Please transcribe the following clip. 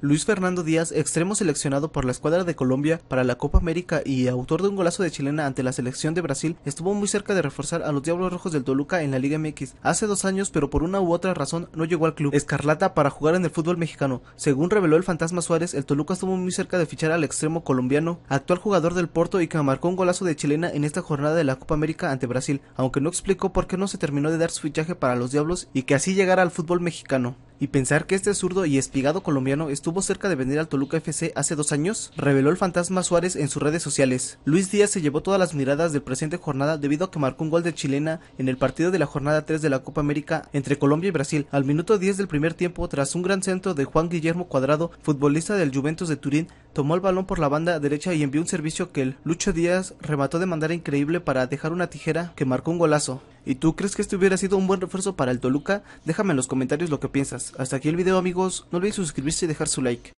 Luis Fernando Díaz, extremo seleccionado por la escuadra de Colombia para la Copa América y autor de un golazo de chilena ante la selección de Brasil, estuvo muy cerca de reforzar a los Diablos Rojos del Toluca en la Liga MX hace dos años, pero por una u otra razón no llegó al club escarlata para jugar en el fútbol mexicano. Según reveló el fantasma Suárez, el Toluca estuvo muy cerca de fichar al extremo colombiano, actual jugador del Porto y que marcó un golazo de chilena en esta jornada de la Copa América ante Brasil, aunque no explicó por qué no se terminó de dar su fichaje para los Diablos y que así llegara al fútbol mexicano. Y pensar que este zurdo y espigado colombiano estuvo cerca de venir al Toluca FC hace dos años, reveló el fantasma Suárez en sus redes sociales. Luis Díaz se llevó todas las miradas del presente jornada debido a que marcó un gol de chilena en el partido de la jornada 3 de la Copa América entre Colombia y Brasil al minuto 10 del primer tiempo tras un gran centro de Juan Guillermo Cuadrado, futbolista del Juventus de Turín, tomó el balón por la banda derecha y envió un servicio que el Lucho Díaz remató de manera increíble para dejar una tijera que marcó un golazo. ¿Y tú crees que este hubiera sido un buen refuerzo para el Toluca? Déjame en los comentarios lo que piensas. Hasta aquí el video amigos, no olvides suscribirse y dejar su like.